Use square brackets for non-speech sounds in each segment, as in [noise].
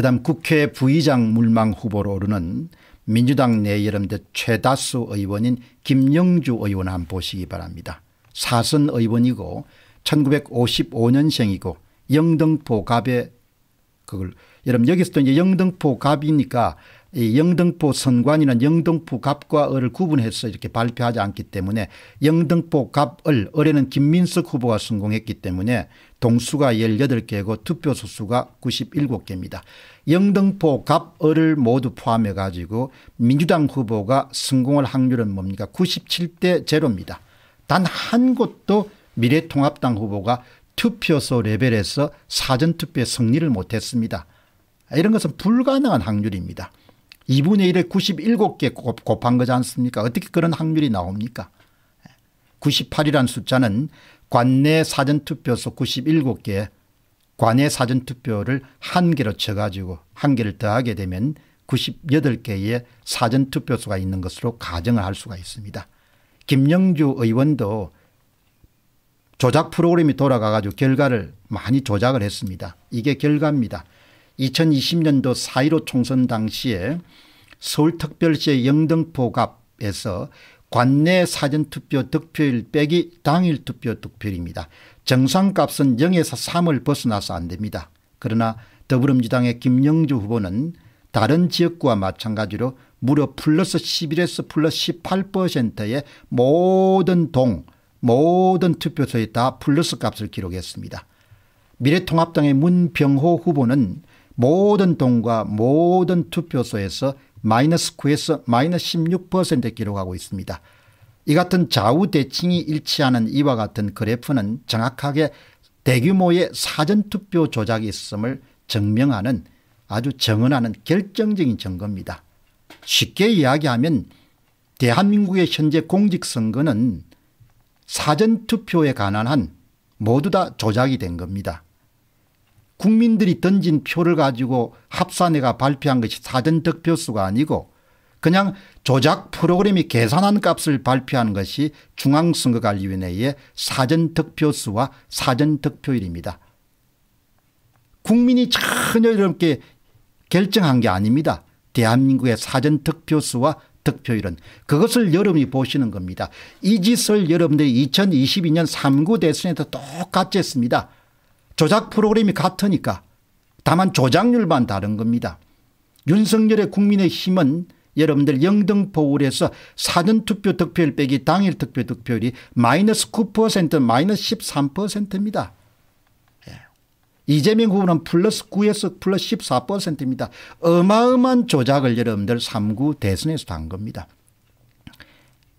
그다음 국회 부의장 물망 후보로 오르는 민주당 내 여러분들 최다수 의원인 김영주 의원 한번 보시기 바랍니다. 사선 의원이고 1955년생이고 영등포갑에 그걸 여러분 여기서도 이제 영등포갑이니까 이 영등포 선관위는 영등포 갑과 을을 구분해서 이렇게 발표하지 않기 때문에 영등포 갑을 을에는 김민석 후보가 성공했기 때문에 동수가 18개고 투표소 수가 97개입니다. 영등포 갑을을 모두 포함해 가지고 민주당 후보가 성공할 확률은 뭡니까 97대 제로입니다. 단 한 곳도 미래통합당 후보가 투표소 레벨에서 사전투표에 승리를 못했습니다. 이런 것은 불가능한 확률입니다. 2분의 1에 97개 곱한 거지 않습니까 어떻게 그런 확률이 나옵니까 98이란 숫자는 관내 사전투표소 97개 관내 사전투표를 한 개로 쳐가지고 한 개를 더하게 되면 98개의 사전투표소가 있는 것으로 가정을 할 수가 있습니다. 김영주 의원도 조작 프로그램이 돌아가가지고 결과를 많이 조작을 했습니다. 이게 결과입니다. 2020년도 4.15 총선 당시에 서울특별시의 영등포갑에서 관내 사전투표 득표율 빼기 당일 투표 득표율입니다. 정상값은 0에서 3을 벗어나서 안 됩니다. 그러나 더불어민주당의 김영주 후보는 다른 지역구와 마찬가지로 무려 플러스 11에서 플러스 18%의 모든 동 모든 투표소에 다 플러스 값을 기록했습니다. 미래통합당의 문병호 후보는 모든 동과 모든 투표소에서 마이너스 9에서 마이너스 16% 기록하고 있습니다. 이 같은 좌우 대칭이 일치하는 이와 같은 그래프는 정확하게 대규모의 사전투표 조작이 있음을 증명하는 아주 정언하는 결정적인 증거입니다. 쉽게 이야기하면 대한민국의 현재 공직선거는 사전투표에 관한 한 모두 다 조작이 된 겁니다. 국민들이 던진 표를 가지고 합산회가 발표한 것이 사전 득표수가 아니고 그냥 조작 프로그램이 계산한 값을 발표한 것이 중앙선거관리위원회의 사전 득표수와 사전 득표율입니다. 국민이 전혀 이렇게 결정한 게 아닙니다. 대한민국의 사전 득표수와 득표율은 그것을 여러분이 보시는 겁니다. 이 짓을 여러분들이 2022년 3구 대선에도 똑같이 했습니다. 조작 프로그램이 같으니까 다만 조작률만 다른 겁니다. 윤석열의 국민의힘은 여러분들 영등포울에서 사전투표 득표율 빼기 당일 투표 득표율이 마이너스 9% 마이너스 13%입니다. 예. 이재명 후보는 플러스 9에서 플러스 14%입니다. 어마어마한 조작을 여러분들 3구 대선에서 한 겁니다.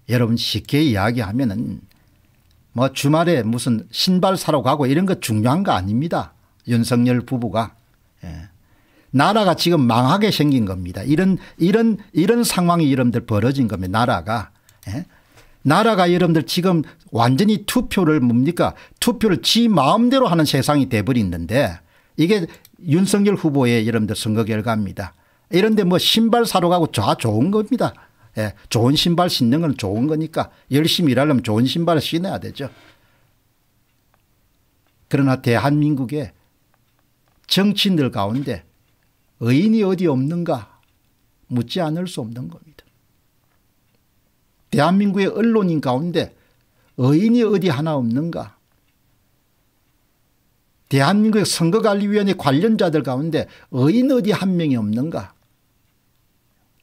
여러분 쉽게 이야기하면 은뭐 주말에 무슨 신발 사러 가고 이런 거 중요한 거 아닙니다. 윤석열 부부가. 예. 나라가 지금 망하게 생긴 겁니다. 이런 이런 이런 상황이 여러분들 벌어진 겁니다. 나라가. 예? 나라가 여러분들 지금 완전히 투표를 뭡니까 투표를 지 마음대로 하는 세상이 돼버리는데 이게 윤석열 후보의 여러분들 선거 결과입니다. 이런데 뭐 신발 사러 가고 다 좋은 겁니다. 예, 좋은 신발 신는 건 좋은 거니까 열심히 일하려면 좋은 신발을 신어야 되죠. 그러나 대한민국의 정치인들 가운데 의인이 어디 없는가 묻지 않을 수 없는 겁니다. 대한민국의 언론인 가운데 의인이 어디 하나 없는가 대한민국의 선거관리위원회 관련자들 가운데 의인 어디 한 명이 없는가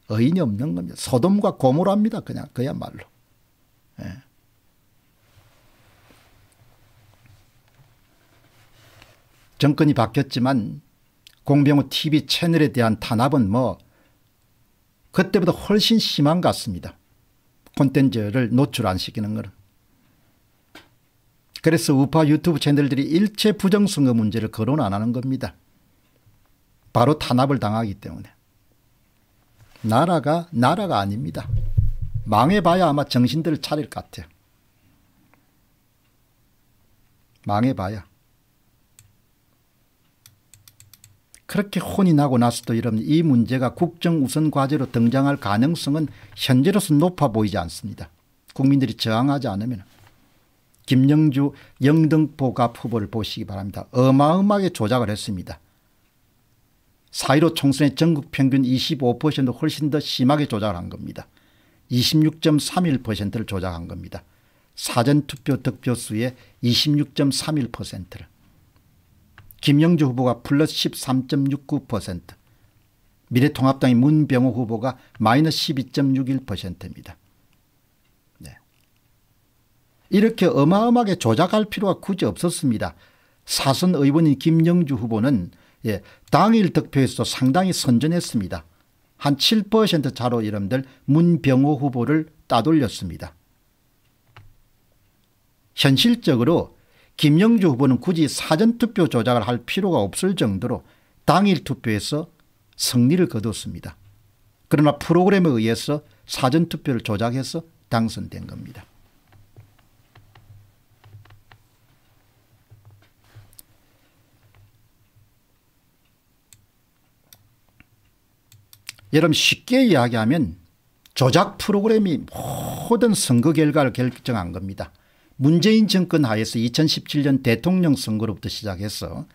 의인이 없는 겁니다. 소돔과 고모랍니다. 그냥 그야말로. 예. 정권이 바뀌었지만 공병호 TV 채널에 대한 탄압은 뭐 그때보다 훨씬 심한 것 같습니다. 콘텐츠를 노출 안 시키는 거는. 그래서 우파 유튜브 채널들이 일체 부정선거 문제를 거론 안 하는 겁니다. 바로 탄압을 당하기 때문에. 나라가 나라가 아닙니다. 망해봐야 아마 정신들을 차릴 것 같아요. 망해봐야. 그렇게 혼이 나고 나서도 여러분 이 문제가 국정 우선 과제로 등장할 가능성은 현재로서 높아 보이지 않습니다. 국민들이 저항하지 않으면 김영주 영등포갑 후보를 보시기 바랍니다. 어마어마하게 조작을 했습니다. 4.15 총선의 전국 평균 2 5 훨씬 더 심하게 조작한 겁니다. 26.31%를 조작한 겁니다. 사전투표 득표수의 26.31%를. 김영주 후보가 플러스 13.69%, 미래통합당의 문병호 후보가 마이너스 12.61%입니다. 네. 이렇게 어마어마하게 조작할 필요가 굳이 없었습니다. 사선 의원인 김영주 후보는 예, 당일 득표에서도 상당히 선전했습니다. 한 7% 차로 여러분들 문병호 후보를 따돌렸습니다. 현실적으로 김영주 후보는 굳이 사전투표 조작을 할 필요가 없을 정도로 당일 투표에서 승리를 거뒀습니다. 그러나 프로그램에 의해서 사전투표를 조작해서 당선된 겁니다. 여러분 쉽게 이야기하면 조작 프로그램이 모든 선거 결과를 결정한 겁니다. 문재인 정권 하에서 2017년 대통령 선거로부터 시작해서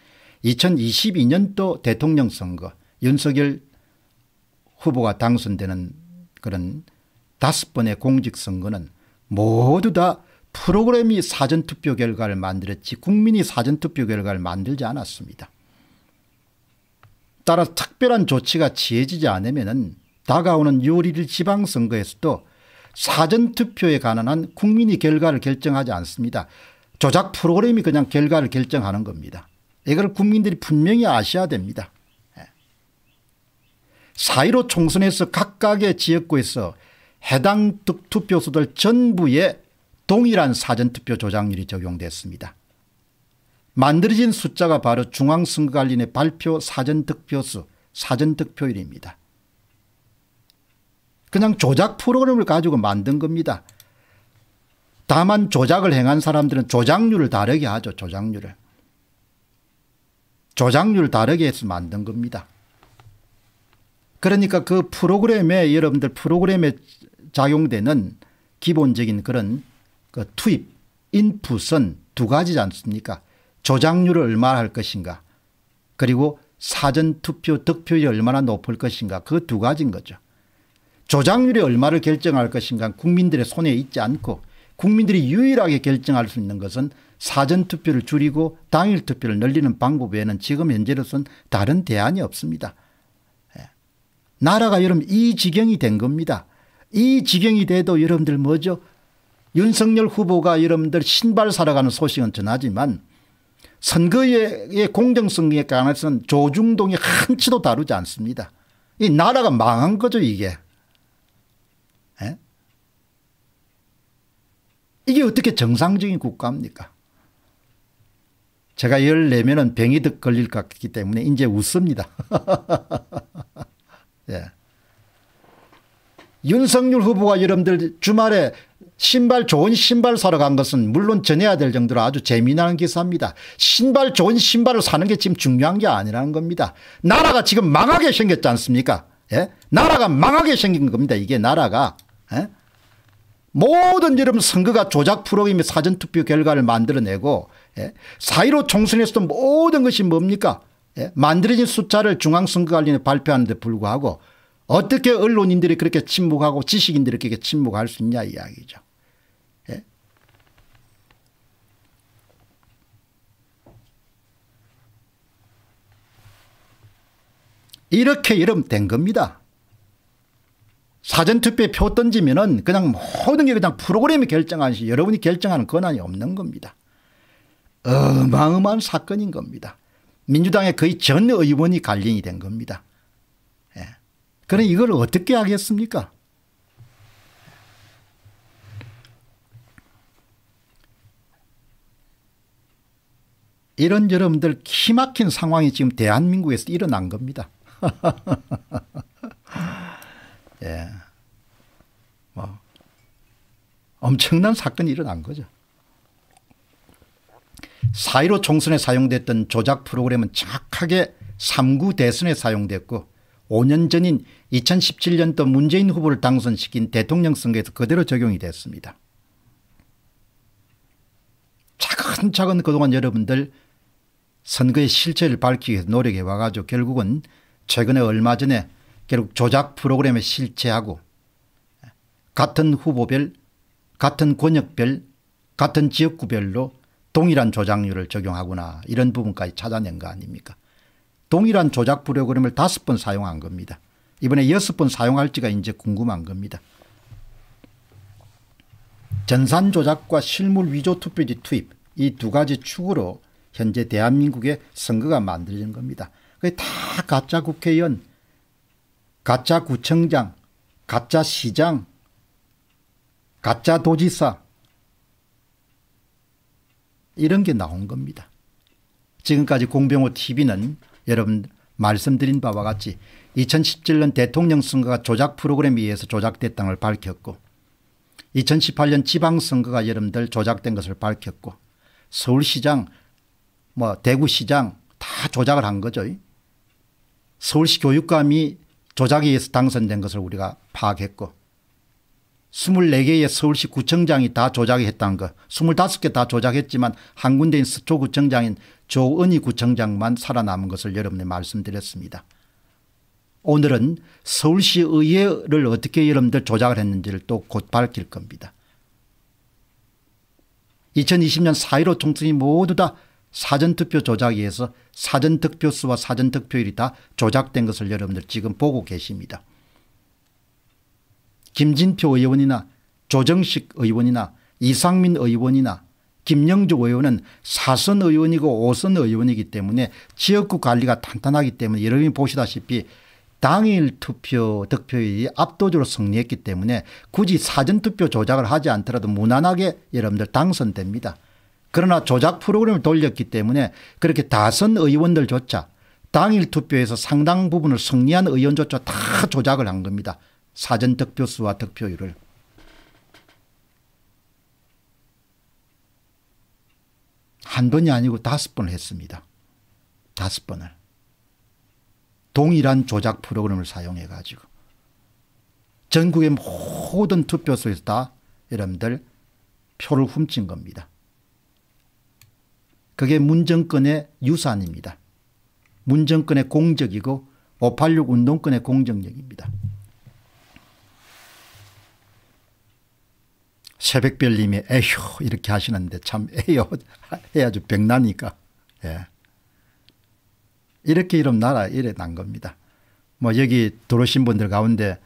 2022년도 대통령 선거 윤석열 후보가 당선되는 그런 다섯 번의 공직선거는 모두 다 프로그램이 사전투표 결과를 만들었지 국민이 사전투표 결과를 만들지 않았습니다. 따라서 특별한 조치가 취해지지 않으면 다가오는 6월 1일 지방선거에서도 사전투표에 관한 한 국민이 결과를 결정하지 않습니다. 조작 프로그램이 그냥 결과를 결정하는 겁니다. 이걸 국민들이 분명히 아셔야 됩니다. 4.15 예. 총선에서 각각의 지역구에서 해당 투표수들 전부에 동일한 사전투표 조작률이 적용됐습니다. 만들어진 숫자가 바로 중앙선거관리의 발표 사전득표수 사전득표율입니다. 그냥 조작 프로그램을 가지고 만든 겁니다. 다만 조작을 행한 사람들은 조작률을 다르게 하죠. 조작률을. 조작률 다르게 해서 만든 겁니다. 그러니까 그 프로그램에 여러분들 프로그램에 작용되는 기본적인 그런 그 투입 인풋은 두 가지지 않습니까 조작률을 얼마나 할 것인가 그리고 사전투표 득표율이 얼마나 높을 것인가 그 두 가지인 거죠. 조작률이 얼마를 결정할 것인가 국민들의 손에 있지 않고 국민들이 유일하게 결정할 수 있는 것은 사전투표를 줄이고 당일투표를 늘리는 방법 외에는 지금 현재로서는 다른 대안이 없습니다. 예. 나라가 여러분 이 지경이 된 겁니다. 이 지경이 돼도 여러분들 뭐죠? 윤석열 후보가 여러분들 신발 사러 가는 소식은 전하지만 선거의 공정성에 관해서는 조중동이 한치도 다루지 않습니다. 이 나라가 망한 거죠 이게. 에? 예? 이게 어떻게 정상적인 국가입니까 제가 14면은 병이 득 걸릴 것 같기 때문에 이제 웃습니다. [laughs] 예. 윤석열 후보가 여러분들 주말에 신발 좋은 신발 사러 간 것은 물론 전해야 될 정도로 아주 재미나는 기사입니다. 신발 좋은 신발을 사는 게 지금 중요한 게 아니라는 겁니다. 나라가 지금 망하게 생겼지 않습니까? 예? 나라가 망하게 생긴 겁니다. 이게 나라가. 예? 모든 여러분 선거가 조작 프로그램의 사전투표 결과를 만들어내고 예? 4.15 총선에서도 모든 것이 뭡니까? 예? 만들어진 숫자를 중앙선거관리에 발표하는 데 불구하고 어떻게 언론인들이 그렇게 침묵하고 지식인들이 그렇게 침묵할 수 있냐 이야기죠. 예? 이렇게 여름 된 겁니다. 사전투표에 표 던지면은 그냥 모든 게 그냥 프로그램이 결정하시 여러분이 결정하는 권한이 없는 겁니다. 어마어마한 사건인 겁니다. 민주당의 거의 전 의원이 갈등이 된 겁니다. 그럼 이걸 어떻게 하겠습니까? 이런 여러분들 키막힌 상황이 지금 대한민국에서 일어난 겁니다. [laughs] 예. 뭐, 엄청난 사건이 일어난 거죠. 4.15 총선에 사용됐던 조작 프로그램은 정확하게 3구 대선에 사용됐고 5년 전인 2017년도 문재인 후보를 당선시킨 대통령 선거에서 그대로 적용이 됐습니다. 차근차근 그동안 여러분들 선거의 실체를 밝히기 위해서 노력해 와가지고 결국은 최근에 얼마 전에 결국 조작 프로그램의 실체하고 같은 후보별 같은 권역별 같은 지역구별로 동일한 조작률을 적용하거나 이런 부분까지 찾아낸 거 아닙니까 동일한 조작 프로그램을 다섯 번 사용한 겁니다. 이번에 여섯 번 사용할지가 이제 궁금한 겁니다. 전산 조작과 실물 위조 투표지 투입 이 두 가지 축으로 현재 대한민국의 선거가 만들어진 겁니다. 그게 다 가짜 국회의원, 가짜 구청장, 가짜 시장, 가짜 도지사 이런 게 나온 겁니다. 지금까지 공병호 TV는 여러분 말씀드린 바와 같이 2017년 대통령 선거가 조작 프로그램에 의해서 조작됐다는 걸 밝혔고 2018년 지방선거가 여러분들 조작된 것을 밝혔고 서울시장 뭐 대구시장 다 조작을 한 거죠. 서울시 교육감이 조작에 의해서 당선된 것을 우리가 파악했고 24개의 서울시 구청장이 다 조작했다는 것 25개 다 조작했지만 한 군데인 서초구청장인 조은희 구청장만 살아남은 것을 여러분에 말씀드렸습니다. 오늘은 서울시의회를 어떻게 여러분들 조작을 했는지를 또 곧 밝힐 겁니다. 2020년 4.15 총선이 모두 다 사전투표 조작에 의해서 사전득표수와 사전득표율이 다 조작된 것을 여러분들 지금 보고 계십니다. 김진표 의원이나 조정식 의원이나 이상민 의원이나 김영주 의원은 사선 의원이고 오선 의원이기 때문에 지역구 관리가 탄탄하기 때문에 여러분이 보시다시피 당일 투표 득표율이 압도적으로 승리했기 때문에 굳이 사전투표 조작을 하지 않더라도 무난하게 여러분들 당선됩니다. 그러나 조작 프로그램을 돌렸기 때문에 그렇게 다선 의원들조차 당일 투표에서 상당 부분을 승리한 의원조차 다 조작을 한 겁니다. 사전 득표수와 득표율을 한 번이 아니고 다섯 번을 했습니다. 다섯 번을. 동일한 조작 프로그램을 사용해 가지고 전국의 모든 투표소에서 다 여러분들 표를 훔친 겁니다. 그게 문정권의 유산입니다. 문정권의 공적이고 586 운동권의 공정력입니다. 새벽별님이 에휴 이렇게 하시는데 참에휴 [laughs] 해야죠 병나니까. 예. 이렇게 이름 나라 이래 난 겁니다. 뭐 여기 들어오신 분들 가운데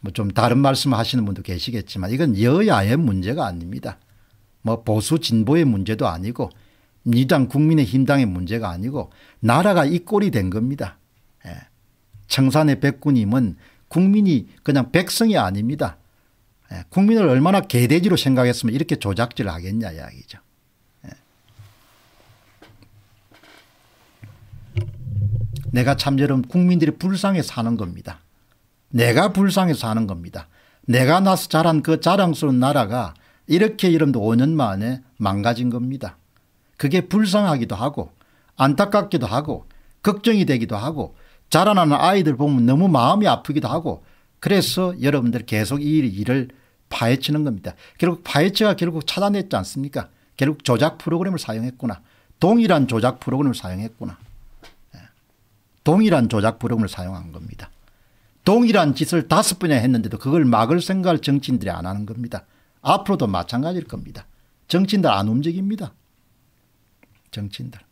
뭐 좀 다른 말씀 하시는 분도 계시겠지만 이건 여야의 문제가 아닙니다. 뭐 보수 진보의 문제도 아니고 민주당 국민의힘당의 문제가 아니고 나라가 이 꼴이 된 겁니다. 예. 청산의 백군님은 국민이 그냥 백성이 아닙니다. 예, 국민을 얼마나 개돼지로 생각했으면 이렇게 조작질을 하겠냐 이야기죠. 예. 내가 참 여러분 국민들이 불쌍해 사는 겁니다. 내가 불쌍해 사는 겁니다. 내가 나서 자란 그 자랑스러운 나라가 이렇게 여러도 5년 만에 망가진 겁니다. 그게 불쌍하기도 하고 안타깝기도 하고 걱정이 되기도 하고 자라나는 아이들 보면 너무 마음이 아프기도 하고 그래서 여러분들 계속 이 일을 파헤치는 겁니다. 결국 파헤치가 결국 차단했지 않습니까? 결국 조작 프로그램을 사용했구나. 동일한 조작 프로그램을 사용했구나. 예. 동일한 조작 프로그램을 사용한 겁니다. 동일한 짓을 다섯 번이나 했는데도 그걸 막을 생각을 정치인들이 안 하는 겁니다. 앞으로도 마찬가지일 겁니다. 정치인들 안 움직입니다. 정치인들.